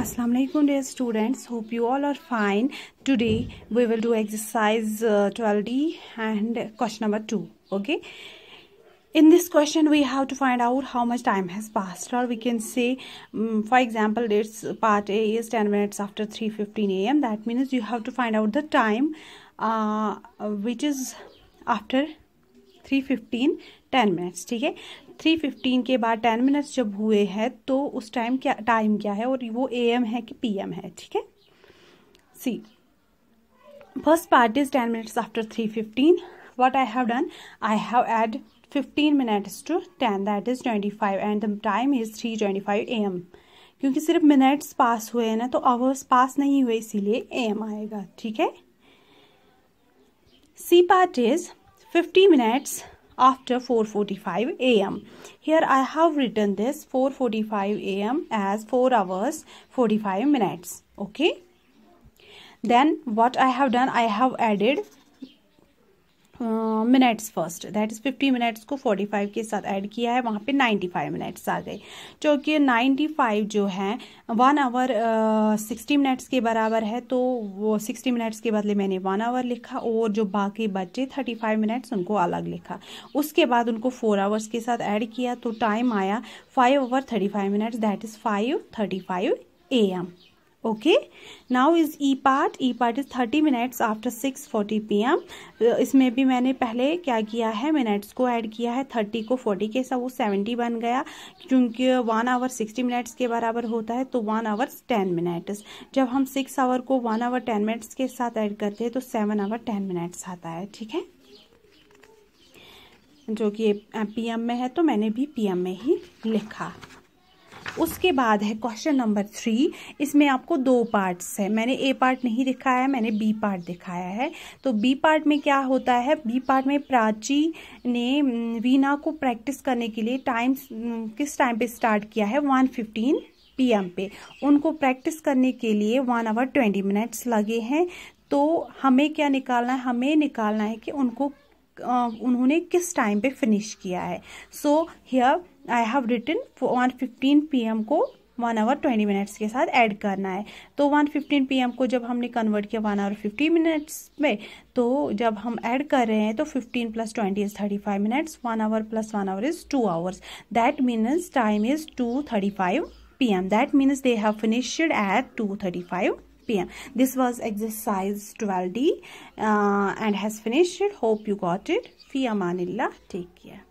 Assalamu alaikum dear students hope you all are fine today we will do exercise uh, 12d and question number 2 okay in this question we have to find out how much time has passed or we can say um, for example this part a is 10 minutes after 3:15 a.m. that means you have to find out the time uh, which is after three fifteen ten minutes ठीक है three fifteen के बाद ten minutes जब हुए हैं तो उस time क्या टाइम क्या है और वो ए एम है कि पी एम है ठीक है C first part is ten minutes after three fifteen I have done I have add fifteen minutes to ten that is twenty five and the time is three twenty five A M क्योंकि सिर्फ minutes पास हुए हैं ना तो hours पास नहीं हुए इसीलिए A M आएगा ठीक है C part is 50 minutes after 4:45 a.m. Here I have written this 4:45 a.m. as 4 hours 45 minutes. Okay. Then what I have done I have added minutes first that is fifty minutes को forty five के साथ add किया है वहाँ पे ninety five minutes आ गए क्योंकि ninety five जो है वन आवर सिक्सटी मिनट्स के बराबर है तो वो सिक्सटी मिनट्स के बदले मैंने वन आवर लिखा और जो बाकी बच्चे थर्टी फाइव मिनट्स उनको अलग लिखा उसके बाद उनको फोर आवर्स के साथ ऐड किया तो टाइम आया five hour thirty five minutes that is five thirty five A M okay now is E part E part is thirty minutes after six forty P M इसमें भी मैंने पहले क्या किया है मिनट्स को ऐड किया है थर्टी को फोर्टी के साथ वो सेवेंटी बन गया क्योंकि वन आवर सिक्सटी मिनट्स के बराबर होता है तो वन आवर टेन मिनट्स जब हम सिक्स आवर को वन आवर टेन मिनट्स के साथ ऐड करते हैं तो सेवन आवर टेन मिनट्स आता है ठीक है जो कि एम uh, में है तो मैंने भी पीएम में ही लिखा उसके बाद है क्वेश्चन नंबर थ्री इसमें आपको दो पार्ट्स है मैंने ए पार्ट नहीं दिखाया है मैंने बी पार्ट दिखाया है तो बी पार्ट में क्या होता है बी पार्ट में प्राची ने वीना हम्म, को प्रैक्टिस करने के लिए टाइम हम्म, किस टाइम पे स्टार्ट किया है वन फिफ्टीन पी पे उनको प्रैक्टिस करने के लिए वन आवर ट्वेंटी मिनट्स लगे हैं तो हमें क्या निकालना है हमें निकालना है कि उनको उन्होंने किस टाइम पे फिनिश किया है so here I have written one fifteen P को वन आवर ट्वेंटी मिनट्स के साथ ऐड करना है तो वन फिफ्टीन पी को जब हमने कन्वर्ट किया वन आवर फिफ्टी मिनट्स में तो जब हम ऐड कर रहे हैं तो fifteen plus twenty is thirty five minutes one hour plus one hour is two hours that means time is two thirty five P M that means they have finished at two thirty five pm this was exercise 12d uh, and has finished hope you got it fi amanillah take care